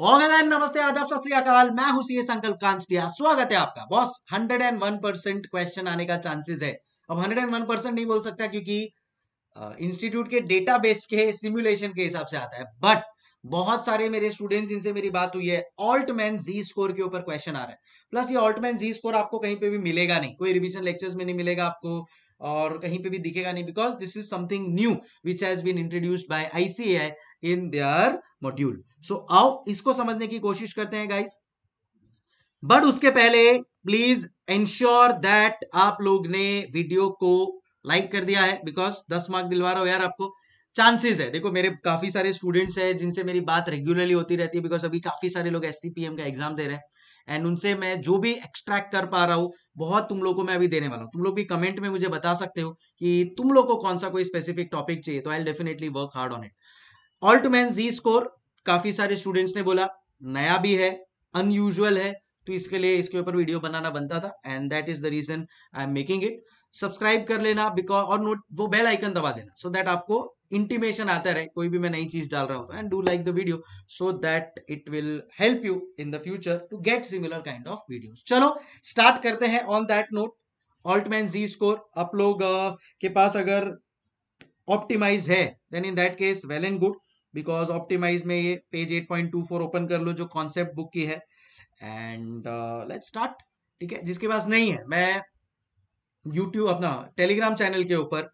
नमस्ते आदाब सत मैं हूं सीए संकल्प कांस्टिया स्वागत है आपका बॉस 101 परसेंट क्वेश्चन आने का चांसेस है अब 101 परसेंट नहीं बोल सकता क्योंकि इंस्टीट्यूट के डेटाबेस के सिमुलेशन के हिसाब से आता है बट बहुत सारे मेरे स्टूडेंट जिनसे मेरी बात हुई है ऑल्टमैन जी स्कोर के ऊपर क्वेश्चन आ रहा है प्लस ये ऑल्टमैन जी स्कोर आपको कहीं पे भी मिलेगा नहीं कोई रिविजन लेक्चर्स में नहीं मिलेगा आपको और कहीं पे भी दिखेगा नहीं because this is something new which has been introduced by ICAI in their module so आओ इसको समझने की कोशिश करते हैं गाइस बट उसके पहले प्लीज इंश्योर दैट आप लोग ने वीडियो को लाइक कर दिया है बिकॉज दस मार्क दिलवा रहा हो यार आपको चांसेस है देखो मेरे काफी सारे स्टूडेंट्स हैं जिनसे मेरी बात रेगुलरली होती रहती है बिकॉज अभी काफी सारे लोग एस का एग्जाम दे रहे हैं एंड उनसे मैं जो भी एक्सट्रैक्ट कर पा रहा हूँ बहुत तुम लोग को मैं अभी देने वाला हूँ तुम लोग भी कमेंट में मुझे बता सकते हो कि तुम लोग को कौन सा कोई स्पेसिफिक टॉपिक चाहिए तो I definitely work hard on it Altman Z score काफी सारे स्टूडेंट्स ने बोला नया भी है अनयूजल है तो इसके लिए इसके ऊपर वीडियो बनाना बनता था and that is the reason I am making it subscribe कर लेना बिकॉज और नोट वो बेल आइकन दबा देना सो so दैट आपको इंटीमेशन आता रहे कोई भी मैं नई चीज डाल रहा हूं and do like the video so that it will help you in the future to get similar kind of video चलो स्टार्ट करते हैं on that note Altman Z score आप लोग uh, के पास अगर ऑप्टिमाइज है then in that case well and good because optimize में ये पेज 8.24 ओपन कर लो जो कॉन्सेप्ट बुक की है एंड लेट स्टार्ट ठीक है जिसके पास नहीं है मैं यूट्यूब अपना टेलीग्राम चैनल के ऊपर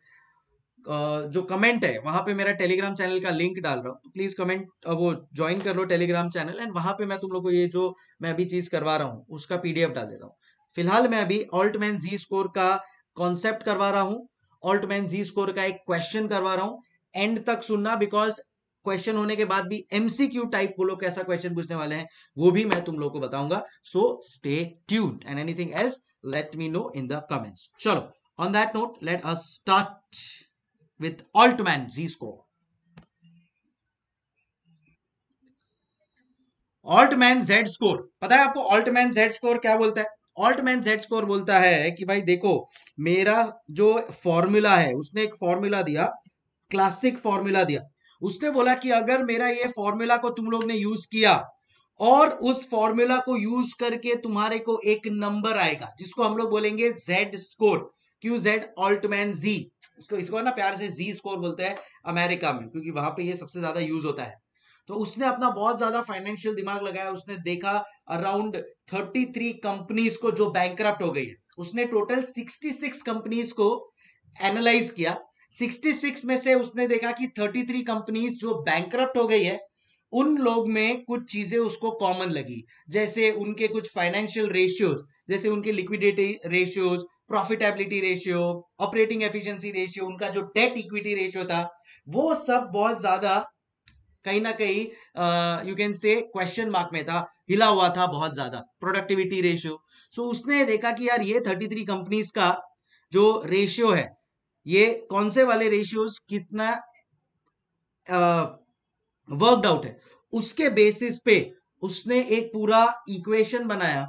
Uh, जो कमेंट है वहां पे मेरा टेलीग्राम चैनल का लिंक डाल रहा हूँ प्लीज तो कमेंट uh, वो ज्वाइन कर लो टेलीग्राम चैनल एंड वहां पे मैं तुम लोगों को ये जो मैं अभी चीज करवा रहा हूँ उसका पीडीएफ डाल देता हूँ फिलहाल मैं अभी ऑल्टमैन जी स्कोर का कॉन्सेप्ट करवा रहा हूँ ऑल्टमैन जी स्कोर का एक क्वेश्चन करवा रहा हूँ एंड तक सुनना बिकॉज क्वेश्चन होने के बाद भी एमसीक्यू टाइप वो लोग कैसा क्वेश्चन पूछने वाले हैं वो भी मैं तुम लोग को बताऊंगा so stay tune and anything else let me know in the comments चलो on that note let us start with Altman Z score Altman Z score पता है आपको ऑल्टमैन जेड स्कोर क्या बोलता है ऑल्टमैन जेड स्कोर बोलता है कि भाई देखो मेरा जो फॉर्मूला है उसने एक फॉर्मूला दिया क्लासिक फॉर्मूला दिया उसने बोला कि अगर मेरा ये फॉर्मूला को तुम लोग ने यूज किया और उस फॉर्मूला को यूज करके तुम्हारे को एक नंबर आएगा जिसको हम लोग बोलेंगे Z score Q Z Altman Z इसको इसको ना प्यार से जी स्कोर बोलते हैं अमेरिका में क्योंकि वहां पे ये सबसे ज्यादा यूज होता है तो उसने अपना बहुत ज्यादा फाइनेंशियल दिमाग लगाया उसने देखा अराउंड 33 कंपनीज को जो बैंक हो गई है उसने टोटल 66 कंपनीज को एनालाइज किया 66 में से उसने देखा कि 33 कंपनीज जो बैंक हो गई है उन लोग में कुछ चीजें उसको कॉमन लगी जैसे उनके कुछ फाइनेंशियल रेशियोज जैसे उनके liquidity ratios profitability ratio operating efficiency ratio उनका जो डेट इक्विटी रेशियो था वो सब बहुत ज्यादा कहीं ना कहीं you can say question mark में था हिला हुआ था बहुत ज्यादा प्रोडक्टिविटी रेशियो सो उसने देखा कि यार ये 33 कंपनीज का जो रेशियो है ये कौन से वाले रेशियोज कितना वर्कड आउट है उसके बेसिस पे उसने एक पूरा इक्वेशन बनाया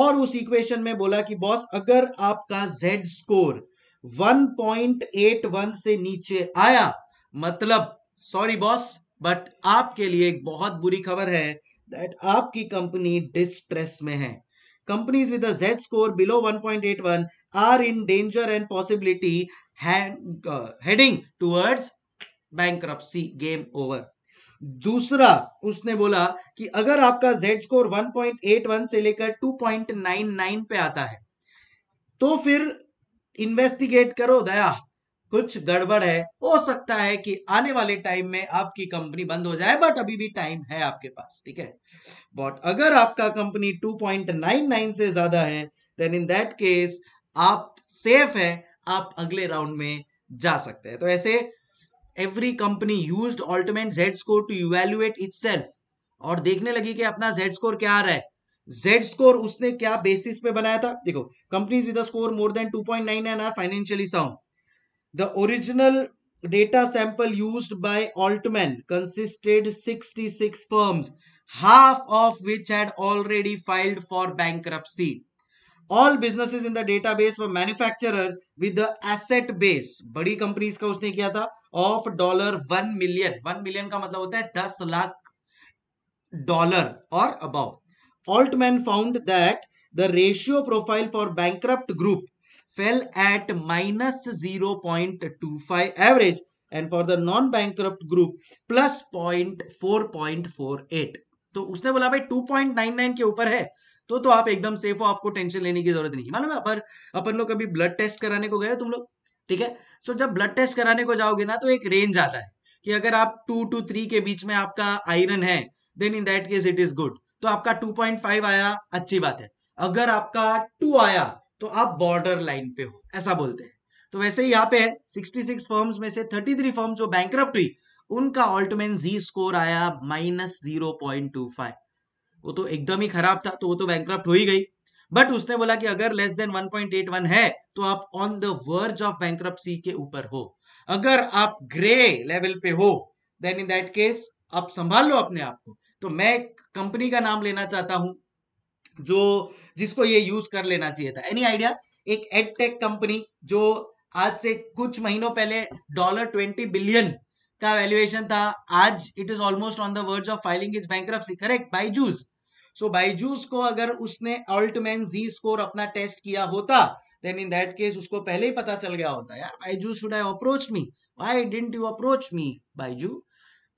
और उस इक्वेशन में बोला कि बॉस अगर आपका जेड स्कोर 1.81 से नीचे आया मतलब सॉरी बॉस बट आपके लिए एक बहुत बुरी खबर है दैट आपकी कंपनी डिस्ट्रेस में है companies with Z score below 1.81 are in danger and possibility heading towards bank game over दूसरा उसने बोला कि अगर आपका जेड स्कोर 1.81 से लेकर 2.99 पे आता है तो फिर इन्वेस्टिगेट करो दया कुछ गड़बड़ है हो सकता है कि आने वाले टाइम में आपकी कंपनी बंद हो जाए बट अभी भी टाइम है आपके पास ठीक है बट अगर आपका कंपनी 2.99 से ज्यादा है देन इन दैट केस आप सेफ है आप अगले राउंड में जा सकते हैं तो ऐसे every company use Altman Z score to evaluate it और देखने लगी कि अपना जेड स्कोर क्या आ रहा है जेड स्कोर उसने क्या बेसिस पे बनाया था देखो companies with score more than 2.99 point nine are financially sound the original data sample use by Altman consisted 66 firms half of which had already filed for bank all business in the data base manufacturer with asset base बड़ी कंपनीज का उसने किया था of dollar one million one million का मतलब होता है दस लाख डॉलर और about Altman found that the ratio profile for bank group average and for the non bank group plus point four point four eight तो उसने बोला भाई टू पॉइंट नाइन नाइन के ऊपर है तो तो आप एकदम सेफ हो आपको टेंशन लेने की जरूरत नहीं मालूम है अपर अपन लोग कभी ब्लड टेस्ट कराने को गए तुम लोग ठीक है सो जब ब्लड टेस्ट कराने को जाओगे ना तो एक रेंज आता है कि अगर आप टू टू थ्री के बीच में आपका आयरन है then in that case it is good तो आपका टू पॉइंट फाइव आया अच्छी बात है अगर आपका टू आया तो आप बॉर्डर लाइन पे हो ऐसा बोलते हैं तो वैसे ही यहाँ पे है सिक्स फर्म्स में से थर्टी थ्री फर्म जो बैंक हुई उनका ऑल्टमेन जी स्कोर आया minus zero point two five वो तो एकदम ही खराब था तो वो तो बैंक हो ही गई बट उसने बोला कि अगर लेस देन 1.81 है तो आप on the verge of bank के ऊपर हो अगर आप ग्रे लेवल पे हो देन इन दैट केस आप संभाल लो अपने आप को तो मैं कंपनी का नाम लेना चाहता हूं जो जिसको ये यूज कर लेना चाहिए था एनी आइडिया एक एडटेक कंपनी जो आज से कुछ महीनों पहले डॉलर ट्वेंटी बिलियन का वैल्यूएशन था आज it is almost on the words of filing is bank correct Byju's सो बाइजूस को अगर उसने अल्टमैन जी स्कोर अपना टेस्ट किया होता देन इन दैट केस उसको पहले ही पता चल गया होता यार Byju should I approach me why didn't you approach me Byju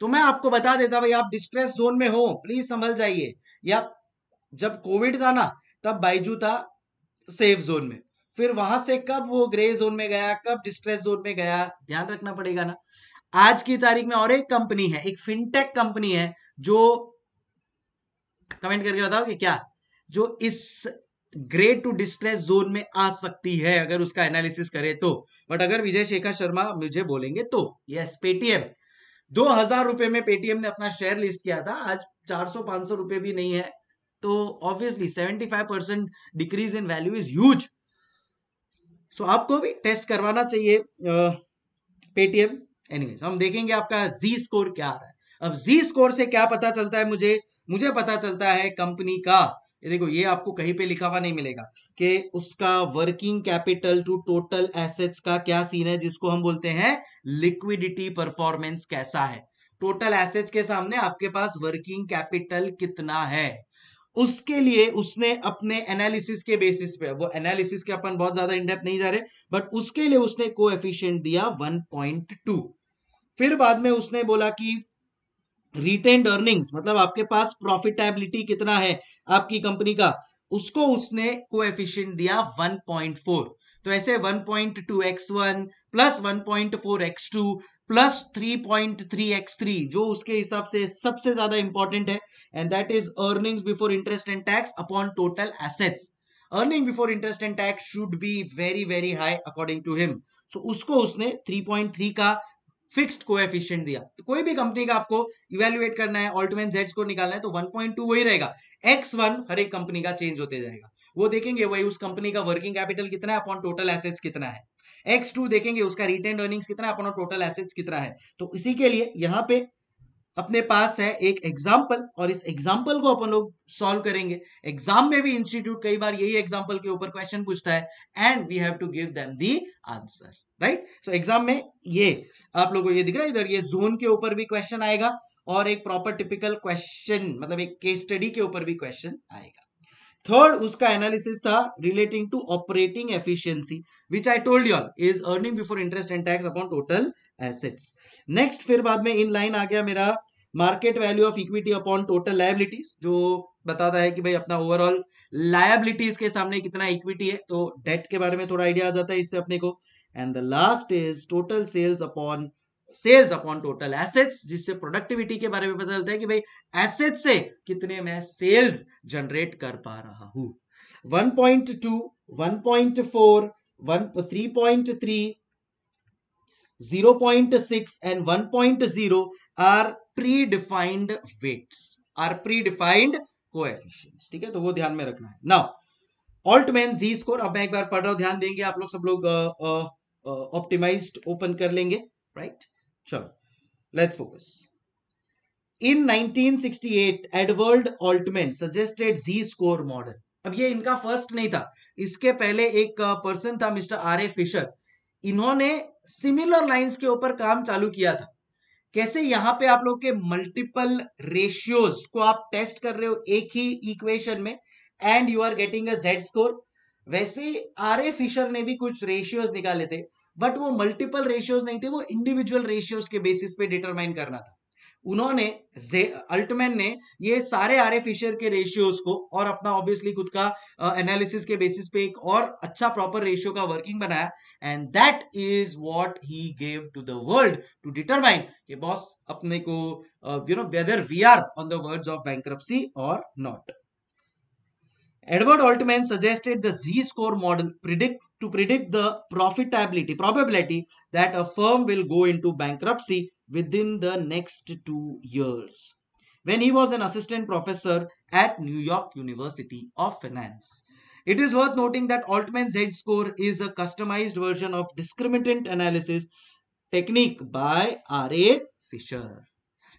तो मैं आपको बता देता भाई आप डिस्ट्रेस जोन में हो प्लीज संभल जाइए या जब कोविड था ना तब बाइजू था सेफ जोन में फिर वहां से कब वो ग्रे जोन में गया कब डिस्ट्रेस जोन में गया ध्यान रखना पड़ेगा ना आज की तारीख में और एक कंपनी है एक फिनटेक कंपनी है जो कमेंट करके बताओ कि क्या जो इस ग्रेट टू डिस्ट्रेस जोन में आ सकती है अगर उसका एनालिसिस करे तो बट अगर विजय शेखर शर्मा मुझे बोलेंगे तो यस पेटीएम दो हजार रुपए में पेटीएम ने अपना शेयर लिस्ट किया था आज चार सौ पांच सौ रुपए भी नहीं है तो obviously seventy five percent decrease in value is huge so आपको भी टेस्ट करवाना चाहिए पेटीएम एनीवेज हम देखेंगे आपका जी स्कोर क्या आ रहा है अब जी स्कोर से क्या पता चलता है मुझे मुझे पता चलता है कंपनी का ये देखो ये आपको कहीं पे लिखा हुआ नहीं मिलेगा कि उसका working capital to total assets का क्या सीन है जिसको हम बोलते हैं लिक्विडिटी परफॉर्मेंस कैसा है टोटल एसेट्स के सामने आपके पास वर्किंग कैपिटल कितना है उसके लिए उसने अपने एनालिसिस के बेसिस पे वो एनालिसिस के अपन बहुत ज्यादा इंडेप नहीं जा रहे बट उसके लिए उसने को दिया वन फिर बाद में उसने बोला कि रिटेन अर्निंग्स मतलब आपके पास प्रॉफिटेबिलिटी कितना है आपकी कंपनी का उसको उसने को दिया 1.4 तो ऐसे 1.2x1 plus 1.4x2 plus 3.3x3 जो उसके हिसाब से सबसे ज्यादा इंपॉर्टेंट है and that is earnings before interest and tax upon total assets earning before interest and tax should be very very high according to him so उसको उसने 3.3 का फिक्स्ड कोएफिशिएंट दिया तो कोई भी कंपनी का आपको इवेल्युएट करना है ऑल्टमेन जेड स्कोर निकालना है तो 1.2 वही रहेगा एक्स वन हर एक कंपनी का चेंज होते जाएगा वो देखेंगे वही उस कंपनी का वर्किंग कैपिटल कितना है अपॉन टोटल एसेट्स कितना है एक्स टू देखेंगे उसका रिटर्न अर्निंग्स कितना है अपॉन टोटल एसेट्स कितना है तो इसी के लिए यहाँ पे अपने पास है एक एग्जाम्पल और इस एग्जाम्पल को अपन लोग सॉल्व करेंगे एग्जाम में भी इंस्टीट्यूट कई बार यही एग्जाम्पल के ऊपर क्वेश्चन पूछता है and we have to give them the answer right so exam में ये आप लोगों को ये दिख रहा है इधर ये जोन के ऊपर भी क्वेश्चन आएगा और एक प्रॉपर टिपिकल क्वेश्चन मतलब एक केस स्टडी के ऊपर भी क्वेश्चन आएगा थर्ड उसका एनालिसिस था relating to operating efficiency which I told y'all is earning before interest and tax upon total assets next फिर बाद में इन लाइन आ गया मेरा market value of equity upon total liabilities जो बताता है कि भाई अपना ओवरऑल लाइबिलिटीज के सामने कितना इक्विटी है तो डेट के बारे में थोड़ा आइडिया आ जाता है इससे अपने को and the last is total sales upon sales upon total assets जिससे प्रोडक्टिविटी के बारे में पता चलता है कि भाई एसेट से कितने मैं सेल्स जनरेट कर पा रहा हूं 1.2 1.4 3.3 0.6 and 1.0 are predefined weights are predefined coefficients ठीक है तो वो ध्यान में रखना है नाउ ऑल्टमैन जी स्कोर अब मैं एक बार पढ़ रहा हूं ध्यान देंगे आप लोग सब लोग ऑप्टिमाइज्ड uh, ओपन कर लेंगे राइट चलो let's focus in 1968 Edward Altman suggested Z score model अब ये इनका फर्स्ट नहीं था इसके पहले एक पर्सन uh, था मिस्टर आर ए फिशर इन्होंने सिमिलर लाइंस के ऊपर काम चालू किया था कैसे यहां पे आप लोग के मल्टीपल रेशियोज को आप टेस्ट कर रहे हो एक ही इक्वेशन में and you are getting a Z score वैसे आर ए फिशर ने भी कुछ रेशियोज निकाले थे बट वो मल्टीपल रेशियोज नहीं थे वो इंडिविजुअल रेशियोज के बेसिस पे डिटरमाइन करना था उन्होंने अल्टमैन ने ये सारे आर ए फिशर के रेशियोज को और अपना ऑब्वियसली खुद का एनालिसिस uh, के बेसिस पे एक और अच्छा प्रॉपर रेशियो का वर्किंग बनाया and that is what he gave to the world to determine कि बॉस अपने को you know whether we are on the words of bankruptcy और not Edward Altman suggested the Z-score model predict to predict the profitability probability that a firm will go into bankruptcy within the next two years when he was an assistant professor at New York University of Finance. It is worth noting that Altman's Z-score is a customized version of discriminant analysis technique by R.A. Fisher.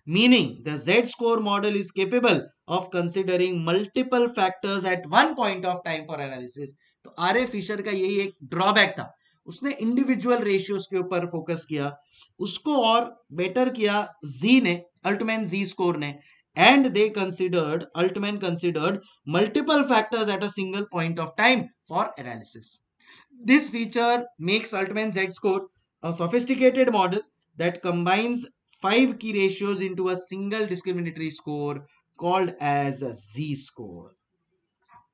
meaning the Z score model is capable of considering multiple factors at one point of time for analysis. to R A fisher ka yahi ek drawback tha usne individual ratios ke upar focus kiya usko aur better kiya z ne altman z score ne and they considered Altman considered multiple factors at a single point of time for analysis. This feature makes Altman Z-score a sophisticated model that combines five key ratios into a single discriminatory score called as a Z score.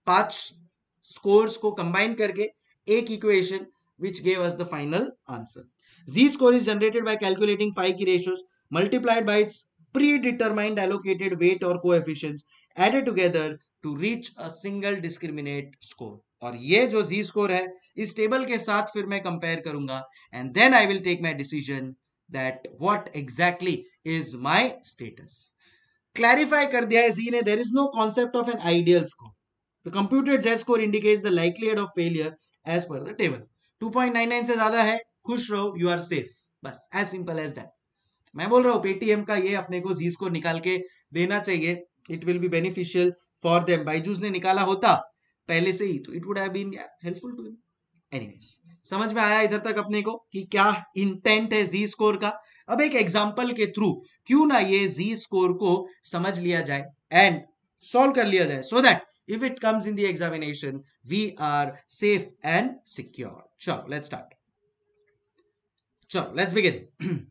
पांच scores को combine करके एक equation which gave us the final answer. Z score is generated by calculating five key ratios multiplied by its predetermined allocated weight or coefficients added together to reach a single discriminate score. और ये जो Z score है इस table के साथ फिर मैं compare करूंगा and then I will take my decision that what exactly is my status. Clarify kar diya hai Z ne, there is no concept of an ideal score. The computed Z score indicates the likelihood of failure as per the table. 2.99 se zyada hai khush raho you are safe. bas as simple as that. मैं बोल रहा हूँ Paytm का ये अपने को जी score निकाल के देना चाहिए it will be beneficial for them Byju's ने निकाला होता पहले से ही तो it would have been helpful to him anyways समझ में आया इधर तक अपने को कि क्या इंटेंट है जी स्कोर का अब एक एग्जाम्पल के थ्रू क्यों ना ये जी स्कोर को समझ लिया जाए एंड सॉल्व कर लिया जाए so that if it comes in the examination we are safe and secure चलो लेट्स स्टार्ट चलो let's begin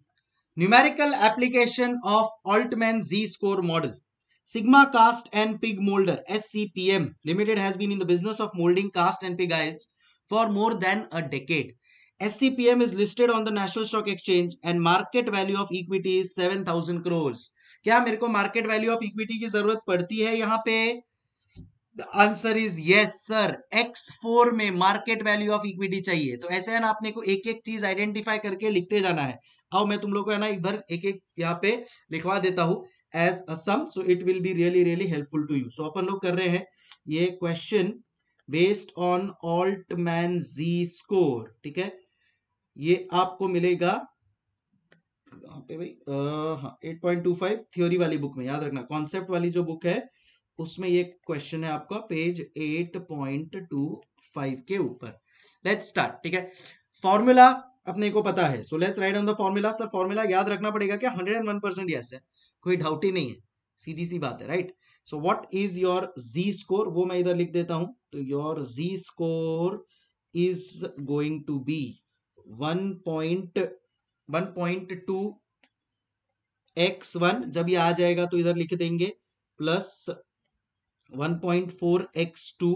numerical application of Altman Z score model sigma cast Sigma Cast and Pig Molder (SCPM) Limited has been in the business of moulding cast and pig irons for more than a decade. SCPM is listed on the National Stock Exchange and market value of equity is 7000 crores. क्या मेरे को market value of equity की जरूरत पड़ती है यहाँ पे The answer is yes sir. X4 में market value of equity चाहिए तो ऐसे है ना आपने को एक एक चीज आइडेंटिफाई करके लिखते जाना है अब मैं तुम लोग को है ना एक बार एक एक यहाँ पे लिखवा देता हूँ as a sum so it will be really really helpful to you so अपन लोग कर रहे हैं ये question based on Altman Z score ठीक है ये आपको मिलेगा पे भाई हाँ eight point two five theory वाली बुक में याद रखना कॉन्सेप्ट वाली जो बुक है उसमें ये क्वेश्चन है आपका page eight point two five के ऊपर लेट्स स्टार्ट ठीक है फॉर्मूला अपने को पता है so let's write on the formula sir formula याद रखना पड़ेगा क्या hundred and one percent yes है कोई डाउट ही नहीं है सीधी सी बात है right so what is your Z score वो मैं इधर लिख देता हूं your Z score is going to be one point one point two X one जब ये आ जाएगा तो इधर लिख देंगे plus one point four X two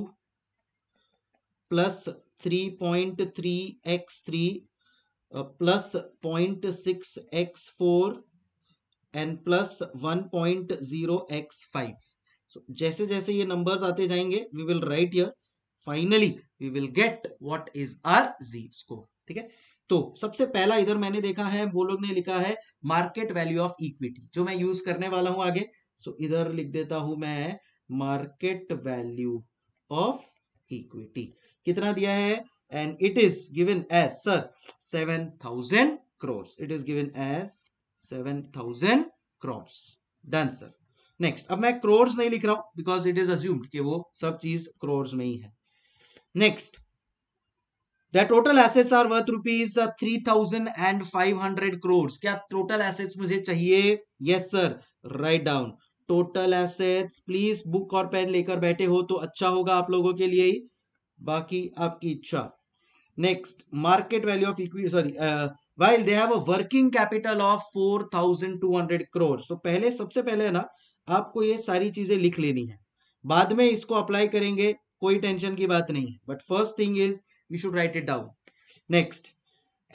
plus three point three X three plus point six X four and plus one point zero X five so, जैसे जैसे ये नंबर्स आते जाएंगे वी विल राइट यर finally we will get what is our Z score ठीक है तो सबसे पहला इधर मैंने देखा है वो लोग ने लिखा है मार्केट वैल्यू ऑफ इक्विटी जो मैं यूज करने वाला हूं आगे सो so, इधर लिख देता हूं मैं मार्केट वैल्यू ऑफ इक्विटी कितना दिया है and it is given as sir seven thousand crores it is given as seven thousand crores done sir next अब मैं क्रोर्स नहीं लिख रहा हूं बिकॉज इट इज अज्यूम्ड कि वो सब चीज क्रोर्स में ही है next the total assets are worth rupees three thousand and five hundred crore क्या टोटल एसेट्स मुझे चाहिए yes sir write down total assets please book और पेन लेकर बैठे हो तो अच्छा होगा आप लोगों के लिए ही बाकी आपकी इच्छा next market value of equity sorry while they have a working capital of four thousand two hundred crore तो पहले सबसे पहले है ना आपको ये सारी चीज़ें लिख लेनी है बाद में इसको अप्लाई करेंगे कोई टेंशन की बात नहीं है but first thing is you should write it down next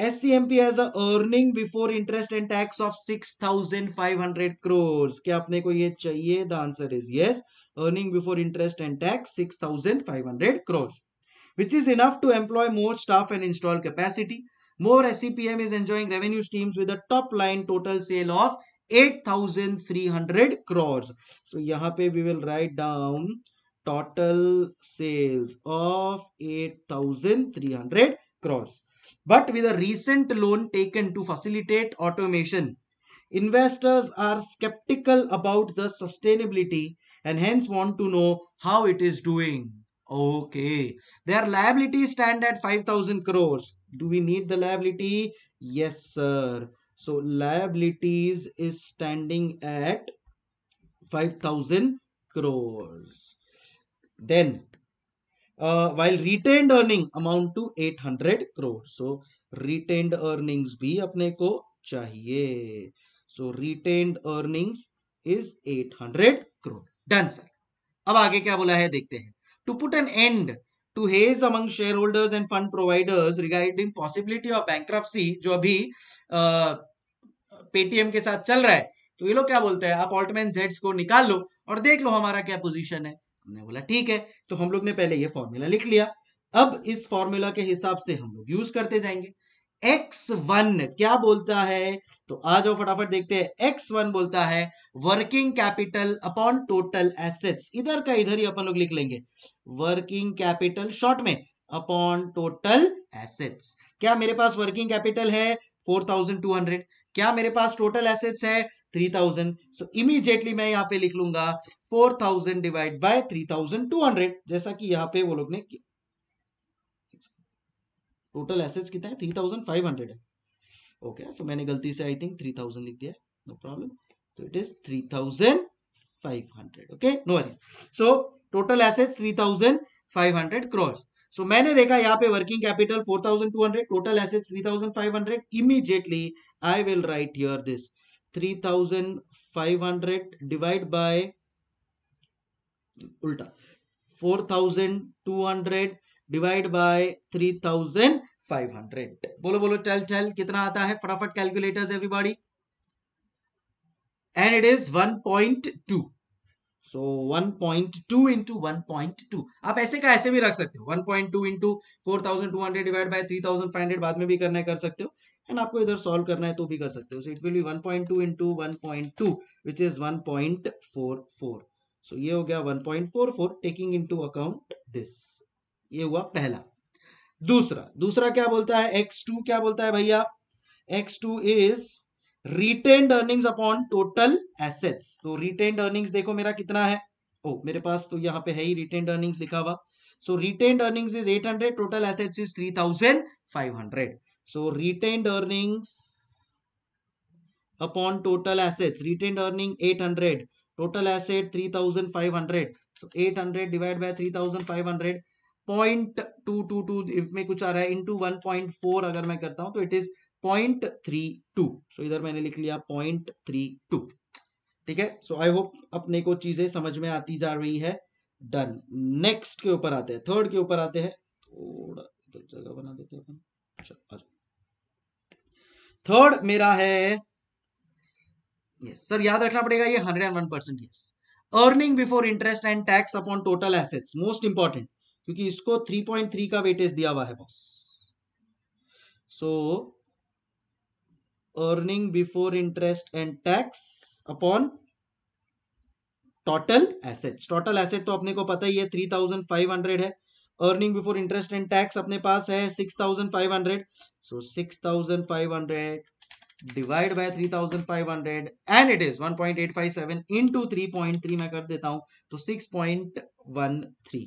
S C M P as earning before interest and tax of six thousand five hundred crores क्या अपने को ये चाहिए the answer is yes earning before interest and tax six thousand five hundred crores enough to employ more staff and install capacity more S C P M is enjoying revenue streams with top line total sale of 8,300 crores. So यहाँ पे we will write down total sales of 8,300 crores. But with a recent loan taken to facilitate automation, investors are skeptical about the sustainability and hence want to know how it is doing. Okay. Their liability stand at 5,000 crores. Do we need the liability? Yes, sir. so liabilities is standing at 5000 crores then uh, while retained earning amount to 800 crore so retained earnings भी अपने को चाहिए so retained earnings is 800 crore done sir अब आगे क्या बोला है देखते हैं to put an end to haze among shareholders and fund providers regarding possibility of bankruptcy jo abhi uh, Paytm के साथ चल रहा है तो ये लोग क्या बोलते हैं आप ऑल्टमैन जेड्स को निकाल लो और देख लो हमारा क्या पोजीशन है हमने बोला ठीक है तो हम लोग ने पहले ये फॉर्मूला लिख लिया अब इस फॉर्मूला के हिसाब से हम लोग यूज करते जाएंगे एक्स क्या बोलता है तो आ जाओ फटाफट देखते हैं एक्स बोलता है working capital upon total assets इधर का इधर ही अपन लोग लिख लेंगे वर्किंग कैपिटल शॉर्ट में अपॉन टोटल एसेट्स क्या मेरे पास वर्किंग कैपिटल है फोर थाउजेंड टू हंड्रेड क्या मेरे पास टोटल एसेट्स है थ्री थाउजेंड सो इमीजिएटली मैं यहाँ पे लिख लूंगा four thousand divide by three thousand two hundred जैसा कि यहाँ पे वो लोग ने टोटल एसेट्स कितना है थ्री थाउजेंड फाइव हंड्रेड है ओके okay, सो so मैंने गलती से आई थिंक थ्री थाउजेंड लिख दिया नो प्रॉब्लम तो it is three thousand five hundred okay no worries so total assets three thousand five hundred cross so so, मैंने देखा यहाँ पे working capital 4200 total assets 3500 immediately I will write your this 3500 divide by उल्टा 4200 divide by 3500 बोलो बोलो चल चल कितना आता है फटाफट calculators everybody and it is 1.2 so one point two into one point two आप ऐसे का ऐसे भी रख सकते हो one point two into four thousand two hundred divide by three thousand five hundred बाद में भी करना है कर सकते हो एंड आपको इधर सॉल्व करना है तो भी कर सकते हो so it will be one point two into one point two which is one point four four so ये हो गया one point four four taking into account this ये हुआ पहला दूसरा दूसरा क्या बोलता है एक्स टू क्या बोलता है भैया X two is retained earnings upon total assets तो रिटेन्ड अर्निंग्स देखो मेरा कितना है ओ oh, मेरे पास तो यहाँ पे है ही रिटेन्ड अर्निंग्स लिखा हुआ so retained earnings is 800 total assets is 3500 so retained earnings upon total assets retained earning 800 total asset 3500 so 800 divide by 3500 point two two two if में कुछ आ रहा है इनटू 1.4 अगर मैं करता हूं तो it is point three two so इधर मैंने लिख लिया पॉइंट थ्री टू ठीक है सो आई होप अपने को चीजें समझ में आती जा रही है डन नेक्स्ट के ऊपर आते हैं थर्ड के ऊपर आते हैं थोड़ा इधर जगह बना देते हैं अपन थर्ड मेरा है यस सर याद रखना पड़ेगा ये hundred and one percent yes earning before interest and tax upon total assets most important क्योंकि इसको थ्री पॉइंट थ्री का वेटेज दिया हुआ है boss so earning before interest and tax upon total assets total asset तो अपने को पता ही है थ्री थाउजेंड फाइव हंड्रेड है earning before interest and tax अपने पास है six thousand five hundred so six thousand five hundred divide by three thousand five hundred and it is one point eight five seven into three point three मैं कर देता हूं तो six point one three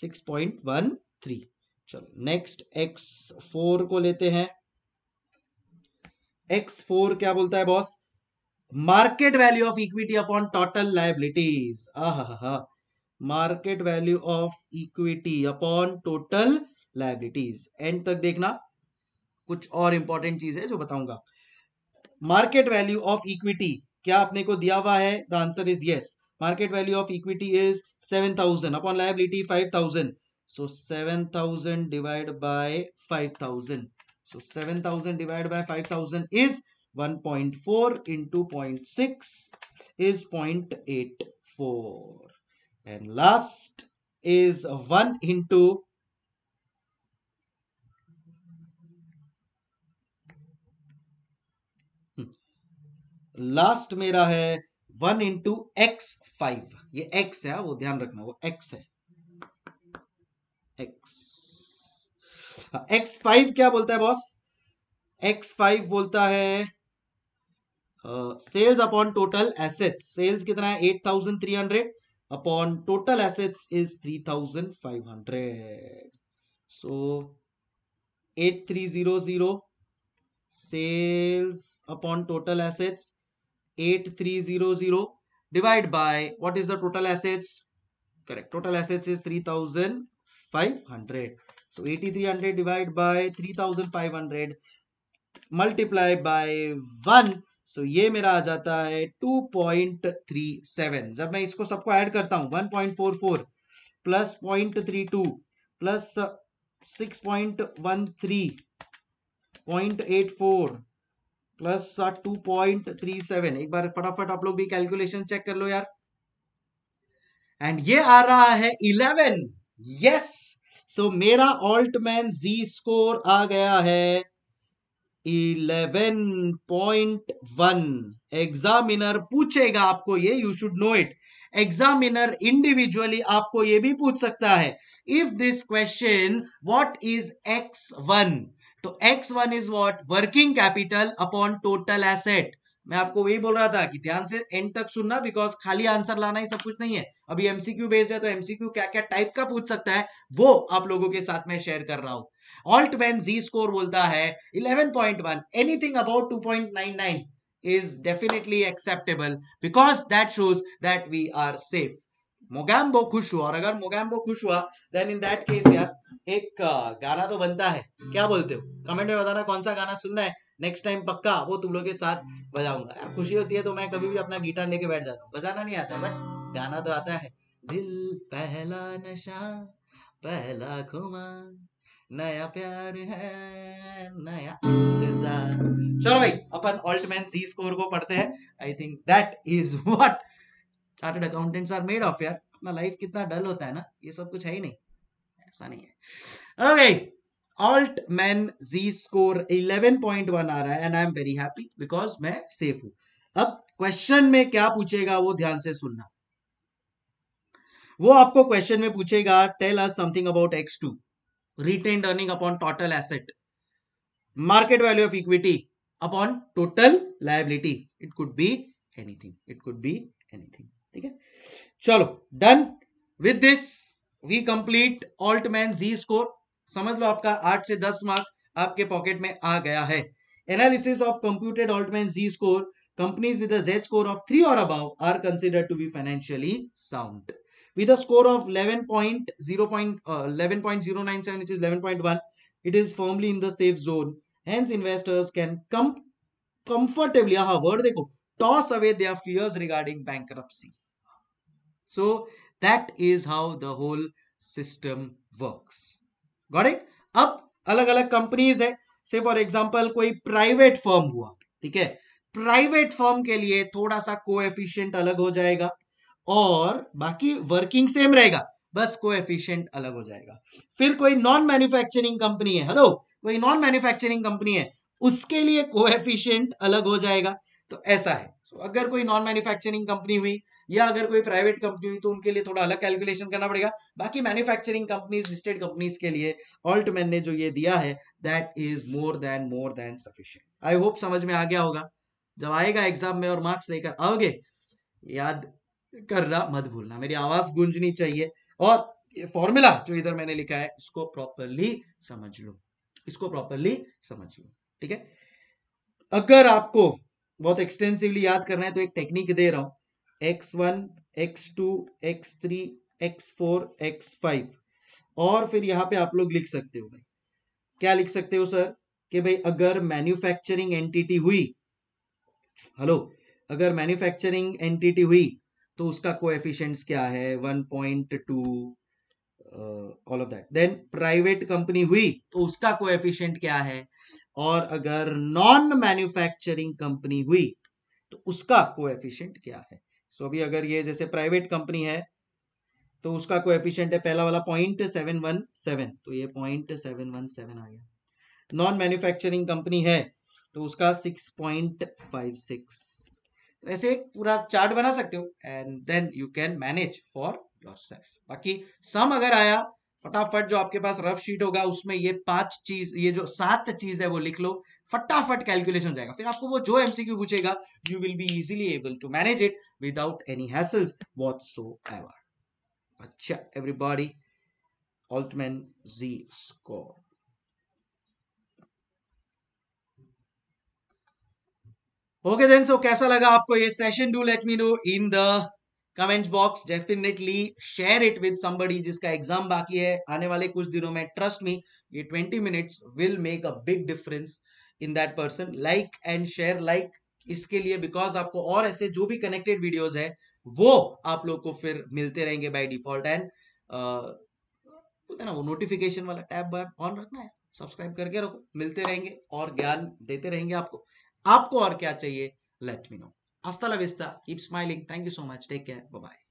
six point one three चलो next X four को लेते हैं X four क्या बोलता है boss market value of equity upon total liabilities market value of equity upon total liabilities end तक देखना कुछ और इंपॉर्टेंट चीज है जो बताऊंगा मार्केट वैल्यू ऑफ इक्विटी क्या अपने को दिया हुआ है the answer is yes market value of equity is seven thousand upon liability five thousand so seven thousand divide by five thousand So 7000 divided by 5000 is 1.4 into 0.6 is 0.84. And last is 1 into 0.6 last मेरा है one into X five ये X है हाँ, वो ध्यान रखना वो x है एक्स एक्स हाँ, फाइव क्या बोलता है बॉस एक्स फाइव बोलता है sales upon total assets sales कितना है eight thousand three hundred upon total assets is three thousand five hundred so eight three zero zero sales upon total assets eight three zero zero divide by what is the total assets correct total assets is three thousand five hundred So 8300 divided by 3500 multiply by one so ये मेरा आ जाता है 2.37 जब मैं इसको सबको add करता हूं 1.44 plus point three two plus six point one three point eight four plus two point three seven एक बार फटाफट आप लोग भी कैलकुलेशन चेक कर लो यार एंड ये आ रहा है eleven yes yes! So so, मेरा ऑल्टमैन जी स्कोर आ गया है 11.1 एग्जामिनर पूछेगा आपको ये you should know it examiner individually आपको ये भी पूछ सकता है if this question what is X one तो X one is what working capital upon total asset मैं आपको वही बोल रहा था कि ध्यान से एंड तक सुनना बिकॉज खाली आंसर लाना ही सब कुछ नहीं है अभी एमसीक्यू बेस्ड है तो एमसीक्यू क्या क्या टाइप का पूछ सकता है वो आप लोगों के साथ में शेयर कर रहा हूं ऑल्ट बैन जी स्कोर बोलता है eleven point one anything about two point nine nine is definitely acceptable because that shows that we are safe Mogambo खुश हुआ और अगर मोगैम्बो खुश हुआ देन इन दैट केस यार एक गाना तो बनता है क्या बोलते हो कमेंट में बताना कौन सा गाना सुनना है नेक्स्ट टाइम पक्का वो तुम लोग के साथ हम्म। बजाऊंगा यार खुशी होती है तो मैं कभी भी अपना गिटार लेके बैठ जाता हूँ बजाना नहीं आता बट गाना तो आता है दिल पहला नशा पहला खुमा नया प्यार है नया इंतजार चलो भाई अपन ऑल्टमैन सी स्कोर को पढ़ते हैं I think that is what chartered accountants are made of यार अपना लाइफ कितना डल होता है ना ये सब कुछ है ही नहीं ऐसा नहीं है okay okay. Altman Z score eleven point one आ रहा है and I am very happy because मैं सेफ हूं अब क्वेश्चन में क्या पूछेगा वो ध्यान से सुनना वो आपको क्वेश्चन में पूछेगा tell us something about X two retained earning upon total asset market value of equity upon total liability it could be anything it could be anything ठीक है चलो done with this we complete Altman Z score समझ लो आपका आठ से दस mark आपके पॉकेट में आ गया है analysis of computed Altman Z score companies with Z score of three और above are considered to be financially sound with a score of 11.0.11.097 uh, which is 11.1 it is firmly in the safe zone hence investors can com comfortably aha word dekho toss away their fears regarding bankruptcy so that is how the whole system works got it अब अलग अलग companies है से for example कोई private firm हुआ ठीक है private firm के लिए थोड़ा सा को अलग हो जाएगा और बाकी वर्किंग सेम रहेगा बस को अलग हो जाएगा फिर कोई नॉन मैन्युफैक्चरिंग कंपनी है हेलो कोई नॉन मैन्युफैक्चरिंग कंपनी है उसके लिए को अलग हो जाएगा तो ऐसा है so, अगर कोई नॉन मैन्युफैक्चरिंग कंपनी हुई या अगर कोई प्राइवेट कंपनी हुई तो उनके लिए थोड़ा अलग कैलकुलेशन करना पड़ेगा बाकी मैन्युफैक्चरिंग कंपनीज लिस्टेड कंपनीज के लिए ऑल्टमैन ने जो ये दिया है that is more than more than sufficient I hope समझ में आ गया होगा जब आएगा एग्जाम में और मार्क्स लेकर आओगे याद करना मत भूलना मेरी आवाज गूंजनी चाहिए और फॉर्मूला जो इधर मैंने लिखा है इसको प्रॉपरली समझ लो इसको प्रॉपरली समझ लो ठीक है अगर आपको बहुत एक्सटेंसिवली याद करना है तो एक टेक्निक दे रहा हूं X one X two X three X four X five और फिर यहाँ पे आप लोग लिख सकते हो भाई क्या लिख सकते हो सर कि भाई अगर मैन्युफैक्चरिंग एंटिटी हुई हेलो अगर मैन्युफैक्चरिंग एंटिटी हुई तो उसका कोएफिशिएंट्स क्या है one point two all of that then private company हुई तो उसका कोएफिशिएंट क्या है और अगर नॉन मैन्युफैक्चरिंग कंपनी हुई तो उसका कोएफिशिएंट क्या है सो so, भी अगर ये जैसे प्राइवेट कंपनी है तो उसका एफिशियंट है पहला वाला पॉइंट सेवन वन सेवन तो ये पॉइंट सेवन वन सेवन आ गया नॉन मैन्युफैक्चरिंग कंपनी है तो उसका सिक्स पॉइंट फाइव सिक्स तो ऐसे एक पूरा चार्ट बना सकते हो and then you can manage for yourself बाकी सम अगर आया फटाफट जो आपके पास रफ शीट होगा उसमें ये पांच चीज ये जो सात चीज है वो लिख लो फटाफट कैलकुलेशन जाएगा फिर आपको वो जो एमसीक्यू पूछेगा you will be easily able to manage it without any hassles whatsoever अच्छा everybody Altman Z score okay then so कैसा लगा आपको ये session do let me know in the comment box definitely share it with somebody जिसका exam बाकी है आने वाले कुछ दिनों में ट्रस्ट मी ये twenty minutes will make a big difference in that person like and share like इसके लिए बिकॉज आपको और ऐसे जो भी कनेक्टेड वीडियोज है वो आप लोग को फिर मिलते रहेंगे बाई डिफॉल्ट एंड बोलते ना वो नोटिफिकेशन वाला टैब वैब ऑन रखना है सब्सक्राइब करके रखो मिलते रहेंगे और ज्ञान देते रहेंगे आपको आपको और क्या चाहिए let me know Hasta la vista. Keep smiling. Thank you so much. Take care. Bye bye.